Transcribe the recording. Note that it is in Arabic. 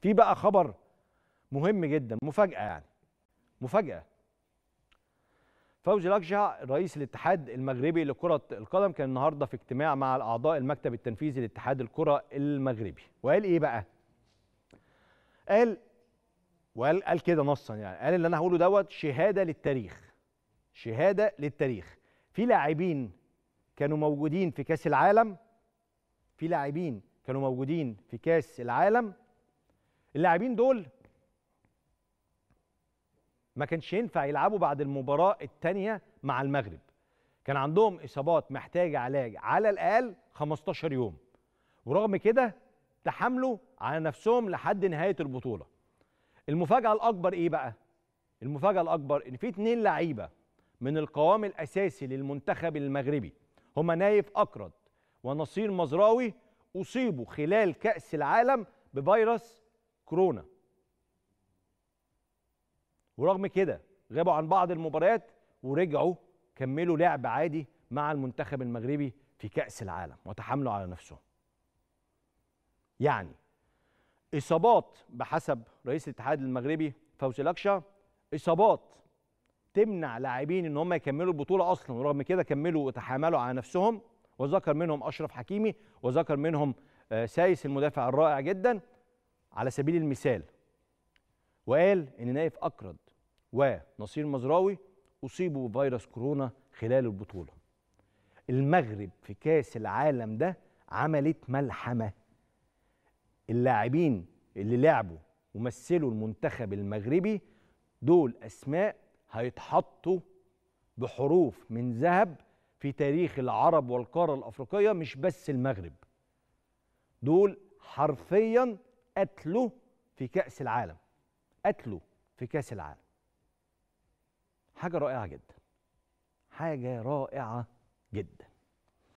في بقى خبر مهم جدا مفاجأة يعني مفاجأة فوزي لكجع رئيس الاتحاد المغربي لكرة القدم كان النهاردة في اجتماع مع الأعضاء المكتب التنفيذي لاتحاد الكرة المغربي وقال إيه بقى؟ قال وقال قال كده نصا يعني قال اللي أنا هقوله دوت شهادة للتاريخ شهادة للتاريخ في لاعبين كانوا موجودين في كأس العالم في لاعبين كانوا موجودين في كأس العالم اللاعبين دول ما كانش ينفع يلعبوا بعد المباراه الثانيه مع المغرب كان عندهم اصابات محتاجه علاج على الاقل 15 يوم ورغم كده تحاملوا على نفسهم لحد نهايه البطوله المفاجاه الاكبر ايه بقى المفاجاه الاكبر ان في اتنين لعيبه من القوام الاساسي للمنتخب المغربي هما نايف اكرد ونصير مزراوي اصيبوا خلال كاس العالم بفيروس كورونا ورغم كده غابوا عن بعض المباريات ورجعوا كملوا لعب عادي مع المنتخب المغربي في كأس العالم وتحاملوا على نفسهم يعني إصابات بحسب رئيس الاتحاد المغربي فوزي لكشا إصابات تمنع لاعبين ان هم يكملوا البطوله اصلا ورغم كده كملوا وتحاملوا على نفسهم وذكر منهم اشرف حكيمي وذكر منهم آه، سايس المدافع الرائع جدا على سبيل المثال وقال ان نايف اكرد ونصير مزراوي اصيبوا بفيروس كورونا خلال البطوله المغرب في كاس العالم ده عملت ملحمه اللاعبين اللي لعبوا ومثلوا المنتخب المغربي دول اسماء هيتحطوا بحروف من ذهب في تاريخ العرب والقاره الافريقيه مش بس المغرب دول حرفيا قتله في كأس العالم قتله في كأس العالم حاجة رائعة جدا حاجة رائعة جدا